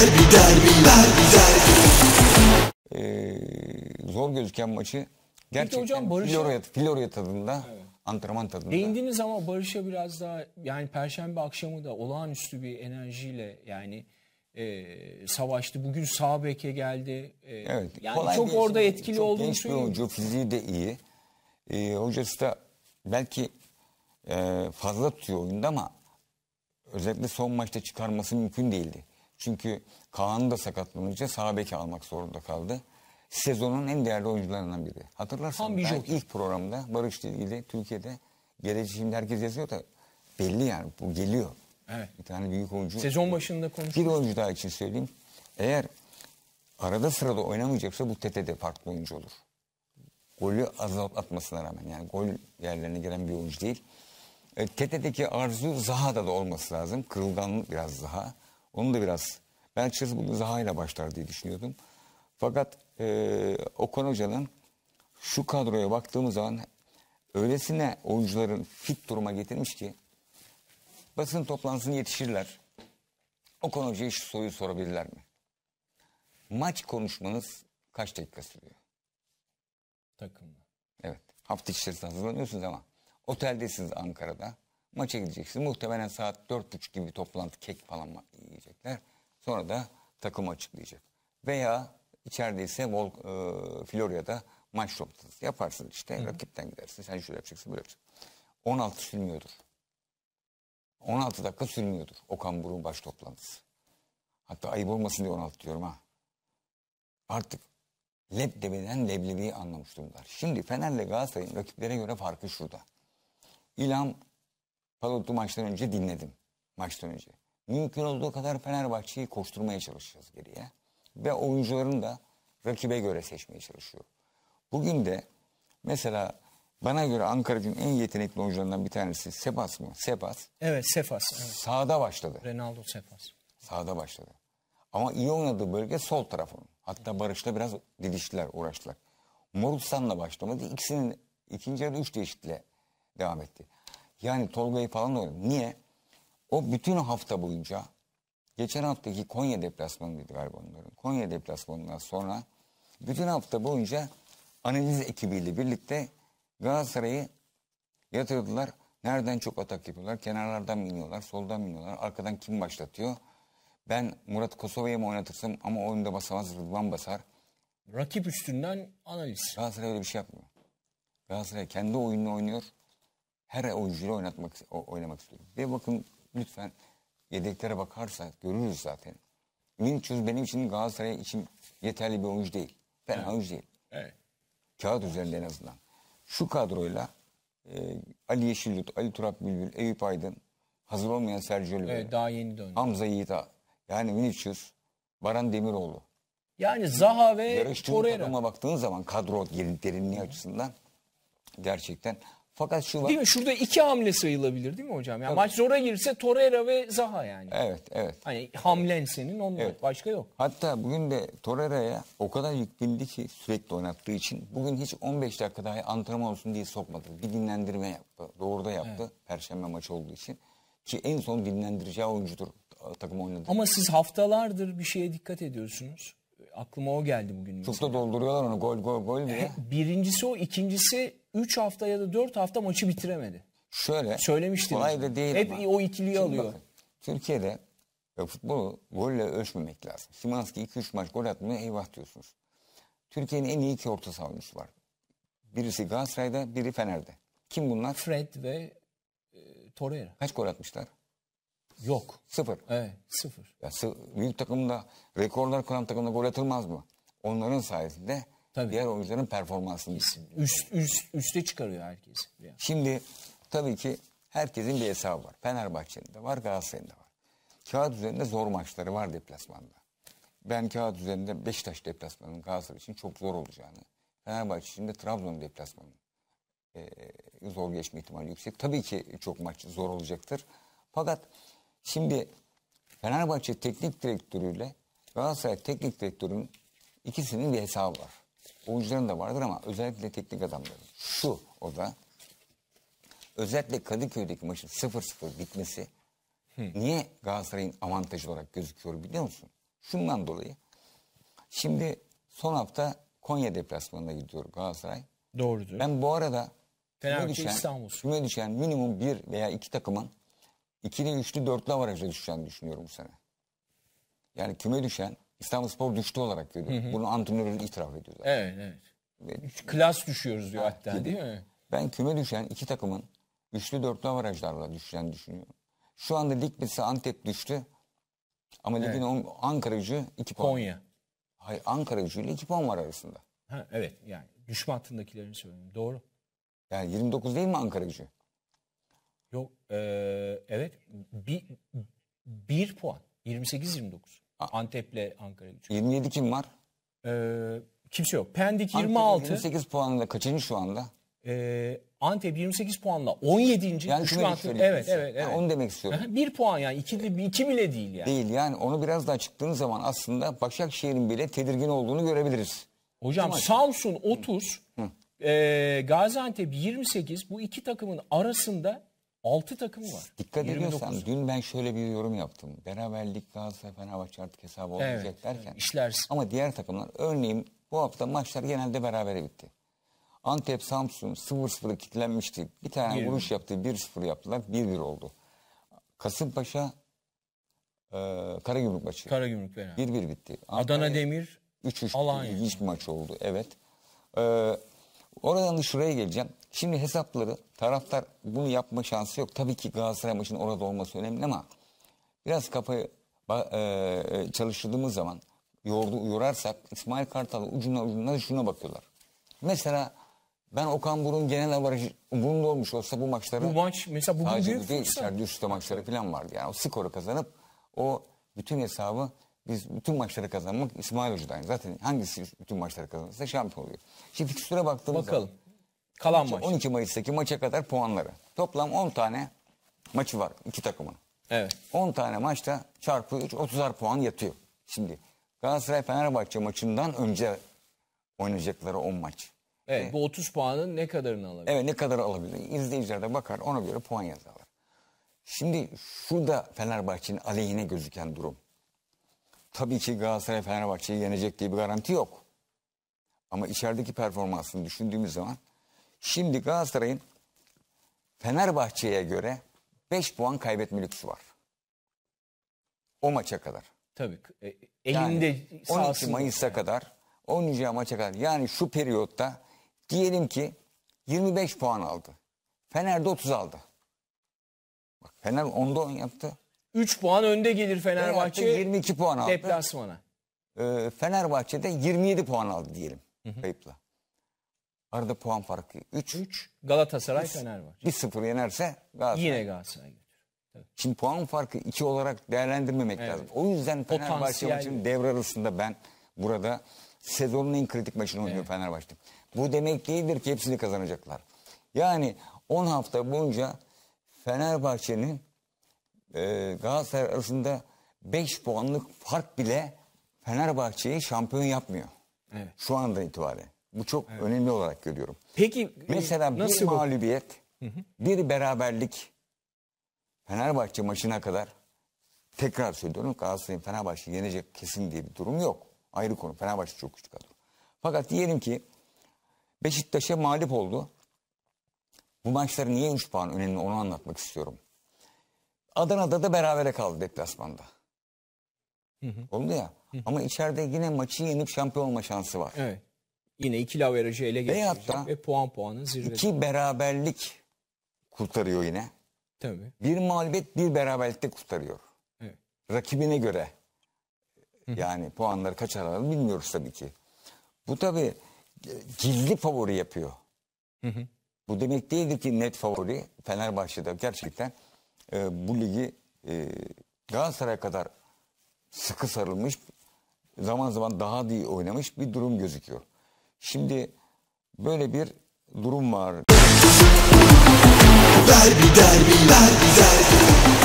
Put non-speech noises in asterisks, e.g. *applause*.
derbi derbi derbi derbi. Ee, zor gözüken maçı gerçekten hocam Florya, Florya tadında, antrenman tadında. Değindiniz ama Barış'a biraz daha yani Perşembe akşamı da olağanüstü bir enerjiyle yani e, savaştı. Bugün sağ beke geldi. E, Evet. yani kolay çok değil. orada etkili çok olduğunu genç bir söyleyeyim. oyuncu, fiziği de iyi. Ee, hocası da belki e, fazla tutuyor oyunda ama özellikle son maçta çıkarması mümkün değildi. Çünkü Kaan'ı da sakatlanınca sağ beki almak zorunda kaldı. Sezonun en değerli oyuncularından biri. Hatırlarsan bir ben ilk programda Barış'la ilgili Türkiye'de geleceği herkes yazıyor da belli yani bu geliyor. Evet. Bir tane büyük oyuncu. Sezon başında konuştuk. Bir oyuncu daha için söyleyeyim. Eğer arada sırada oynamayacaksa bu TT'de farklı oyuncu olur. Golü azalt atmasına rağmen yani gol yerlerine giren bir oyuncu değil. E, TT'deki arzu Zaha'da da olması lazım. Kırılganlık biraz daha. Onu da biraz ben açıkçası bunu Zaha'yla başlar diye düşünüyordum. Fakat e, Okan Hoca'nın şu kadroya baktığımız zaman öylesine oyuncuların fit duruma getirmiş ki basın toplantısını yetişirler. Okan Hoca'ya şu soruyu sorabilirler mi? Maç konuşmanız kaç dakika sürüyor? Takımla. Evet. Hafta içerisinde hazırlanıyorsunuz ama oteldesiniz Ankara'da maça gideceksin. Muhtemelen saat dört 4.30 gibi toplantı kek falan yiyecekler. Sonra da takım açıklayacak. Veya içerideyse Vol, e, Florya'da maç toplantısı yaparsın işte. Hı. Rakipten gidersin. Sen şöyle yapacaksın böyle yapacaksın. 16 sürmüyordur. 16 dakika sürmüyordur Okan Buruk'un baş toplantısı. Hatta ayıp olmasın diye 16 diyorum ha. Artık lebdebeden leblebiyi anlamış durumdalar. Şimdi Fener'le Galatasaray'ın rakiplere göre farkı şurada. İlham Palotlu maçtan önce dinledim. Maçtan önce. Mümkün olduğu kadar Fenerbahçe'yi koşturmaya çalışacağız geriye. Ve oyuncuların da rakibe göre seçmeye çalışıyor. Bugün de mesela bana göre Ankara'nın en yetenekli oyuncularından bir tanesi Sebas mı? Sebas. Evet Sebas. Evet. Sağda başladı. Ronaldo Sefas. Sağda başladı. Ama iyi oynadığı bölge sol tarafının. Hatta Barış'la biraz didiştiler, uğraştılar. Morutsan'la başlamadı. İkisinin ikinci yarıda üç değişikle devam etti. Yani Tolga'yı falan da Niye? O bütün hafta boyunca geçen haftaki Konya deplasmanıydı galiba onların. Konya deplasmanından sonra bütün hafta boyunca analiz ekibiyle birlikte Galatasaray'ı yatırdılar. Nereden çok atak yapıyorlar? Kenarlardan mı iniyorlar? Soldan mı iniyorlar? Arkadan kim başlatıyor? Ben Murat Kosova'ya mı oynatırsam ama oyunda basamaz Rıdvan basar. Rakip üstünden analiz. Galatasaray öyle bir şey yapmıyor. Galatasaray kendi oyununu oynuyor her oyuncuyla oynatmak oynamak istiyorum. Ve bakın lütfen yedeklere bakarsak görürüz zaten. Vinçuz benim için Galatasaray için yeterli bir oyuncu değil. Fena evet. oyuncu değil. Evet. Kağıt üzerinde en azından. Şu kadroyla e, Ali Yeşilyurt, Ali Turap Bülbül, Eyüp Aydın, hazır olmayan Sergio Oliveira. Evet, daha yeni döndü. Hamza Yiğit Yani Vinicius, Baran Demiroğlu. Yani Zaha ve Yarıştığı Torreira. baktığın zaman kadro derinliği açısından gerçekten fakat şu var. Değil mi? Şurada iki hamle sayılabilir değil mi hocam? Yani Tabii. maç zora girse Torreira ve Zaha yani. Evet, evet. Hani hamlen senin onun. evet. başka yok. Hatta bugün de Torreira'ya o kadar yüklendi ki sürekli oynattığı için bugün hiç 15 dakika daha antrenman olsun diye sokmadı. Bir dinlendirme yaptı. Doğru da yaptı. Evet. Perşembe maçı olduğu için. Ki en son dinlendireceği oyuncudur takım oynadı. Ama siz haftalardır bir şeye dikkat ediyorsunuz aklıma o geldi bugün. Çok mesela. da dolduruyorlar onu gol gol gol diye. *laughs* Birincisi o ikincisi 3 hafta ya da 4 hafta maçı bitiremedi. Şöyle. Söylemiştim. Kolay da değil Hep ama. o ikiliyi Şimdi alıyor. Bakın, Türkiye'de e, futbolu golle ölçmemek lazım. Simanski 2-3 maç gol atmıyor eyvah diyorsunuz. Türkiye'nin en iyi iki orta savunucusu var. Birisi Galatasaray'da, biri Fener'de. Kim bunlar? Fred ve e, Torreira. Kaç gol atmışlar? Yok. Sıfır. Evet sıfır. Ya, sı büyük takımda rekorlar kıran takımda gol atılmaz mı? Onların sayesinde tabii. diğer oyuncuların performansını. Üst, üst, üste çıkarıyor herkes. Yani. Şimdi tabii ki herkesin bir hesabı var. Fenerbahçe'nin de var Galatasaray'ın da var. Kağıt üzerinde zor maçları var deplasmanda. Ben kağıt üzerinde Beşiktaş deplasmanının Galatasaray için çok zor olacağını, Fenerbahçe için de Trabzon deplasmanının e, zor geçme ihtimali yüksek. Tabii ki çok maç zor olacaktır. Fakat Şimdi Fenerbahçe teknik direktörüyle Galatasaray teknik direktörünün ikisinin bir hesabı var. Oyuncuların da vardır ama özellikle teknik adamların. Şu o da özellikle Kadıköy'deki maçın 0-0 bitmesi Hı. niye Galatasaray'ın avantajı olarak gözüküyor biliyor musun? Şundan dolayı. Şimdi son hafta Konya deplasmanına gidiyor Galatasaray. Doğrudur. Ben bu arada Fenerbahçe düşen, İstanbul. düşen minimum bir veya iki takımın ikili, üçlü, dörtlü avaraja düşeceğini düşünüyorum bu sene. Yani küme düşen İstanbul Spor düştü olarak görüyor. Bunu antrenörün itiraf ediyor zaten. Evet, evet. Ve, Klas düşüyoruz diyor ha, hatta gibi. değil mi? Ben küme düşen iki takımın üçlü, dörtlü avarajlarla düşeceğini düşünüyorum. Şu anda lig mesela Antep düştü. Ama evet. ligin on, Ankara gücü 2 puan. Konya. Hayır Ankara gücüyle iki puan var arasında. Ha, evet yani düşme hattındakilerini söylüyorum. Doğru. Yani 29 değil mi Ankara gücü? Yok e, evet bir, bir puan 28-29 Antep'le Ankara gücü. 27 kim var? E, kimse yok. Pendik 26 Antep 28 puanla kaçıncı şu anda? E, Antep 28 puanla 17. Yani şu an evet evet evet. Yani onu demek istiyorum. bir puan yani iki, iki bile değil yani. Değil yani onu biraz daha çıktığın zaman aslında Başakşehir'in bile tedirgin olduğunu görebiliriz. Hocam Ama Samsun 30, Hı. e, Gaziantep 28 bu iki takımın arasında 6 takımı var. Dikkat 29. ediyorsan dün ben şöyle bir yorum yaptım. Beraberlik Galatasaray Fenerbahçe artık hesabı olmayacak evet, derken. İşlersin. Ama diğer takımlar örneğin bu hafta maçlar genelde berabere bitti. Antep Samsun 0-0'a kilitlenmişti. Bir tane bir vuruş yaptı 1-0 yaptılar 1-1 oldu. Kasımpaşa e, Karagümrük maçı. Karagümrük beraber. 1-1 bitti. Antalya, Adana Demir 3-3 Alanya. ilginç bir maç oldu evet. Ee, Oradan da şuraya geleceğim. Şimdi hesapları taraftar bunu yapma şansı yok. Tabii ki Galatasaray maçının orada olması önemli ama biraz kafayı e, e, çalıştırdığımız zaman yordu, yorarsak İsmail Kartal ucuna ucuna şuna bakıyorlar. Mesela ben Okan Burun genel avarajı bunun olmuş olsa bu maçları... Bu maç mesela bugün büyük değil, fırsat. içeride üstte maçları falan vardı. Yani o skoru kazanıp o bütün hesabı biz bütün maçları kazanmak İsmail Hoca'dan. Zaten hangisi bütün maçları kazanırsa şampiyon oluyor. Şimdi fikstüre baktığımız Bakalım. zaman. Kalan maç. 12 Mayıs'taki maça kadar puanları. Toplam 10 tane maçı var iki takımın. Evet. 10 tane maçta çarpı 3 30'ar puan yatıyor. Şimdi Galatasaray Fenerbahçe maçından önce oynayacakları 10 maç. Evet, ee, bu 30 puanın ne kadarını alabilir? Evet ne kadar alabilir? İzleyiciler de bakar ona göre puan yazarlar. Şimdi şurada Fenerbahçe'nin aleyhine gözüken durum tabii ki Galatasaray Fenerbahçe'yi yenecek diye bir garanti yok. Ama içerideki performansını düşündüğümüz zaman şimdi Galatasaray'ın Fenerbahçe'ye göre 5 puan kaybetme lüksü var. O maça kadar. Tabii. E, elinde yani 12 Mayıs'a yani. kadar, 10. maça kadar. Yani şu periyotta diyelim ki 25 puan aldı. Fener de 30 aldı. Bak Fener 10'da 10 yaptı. 3 puan önde gelir Fenerbahçe. Fenerbahçe 22 puan aldı. Deplasmana. E, Fenerbahçe'de 27 puan aldı diyelim. Kayıpla. Arada puan farkı 3. 3 Galatasaray üç, Fenerbahçe. 1 sıfır yenerse Galatasaray. Yine Galatasaray. Şimdi puan farkı 2 olarak değerlendirmemek evet. lazım. O yüzden Fenerbahçe için maçının devre arasında ben burada sezonun en kritik maçını oynuyor evet. Fenerbahçe. Bu demek değildir ki hepsini kazanacaklar. Yani 10 hafta boyunca Fenerbahçe'nin e, Galatasaray arasında 5 puanlık fark bile Fenerbahçe'yi şampiyon yapmıyor. Evet. Şu anda itibaren. Bu çok evet. önemli olarak görüyorum. Peki mesela e, nasıl bir mağlubiyet, bir beraberlik Fenerbahçe maçına kadar tekrar söylüyorum Galatasaray'ın Fenerbahçe yenecek kesin diye bir durum yok. Ayrı konu Fenerbahçe çok küçük kadro. Fakat diyelim ki Beşiktaş'a mağlup oldu. Bu maçlar niye 3 puan önemli onu anlatmak istiyorum. Adana'da da berabere kaldı deplasmanda. Oldu ya. Hı hı. Ama içeride yine maçı yenip şampiyon olma şansı var. Evet. Yine iki averajı ele geçirecek ve puan puanın zirvede. İki beraberlik kurtarıyor yine. Tabii. Bir mağlubiyet bir beraberlikte kurtarıyor. Evet. Rakibine göre Hı. yani puanları kaç aralarını bilmiyoruz tabii ki. Bu tabii e, gizli favori yapıyor. Hı hı. Bu demek değildir ki net favori Fenerbahçe'de gerçekten e, bu ligi e, Galatasaray'a kadar sıkı sarılmış, zaman zaman daha iyi oynamış bir durum gözüküyor. Şimdi böyle bir durum var. Derbi derbi derbi derbi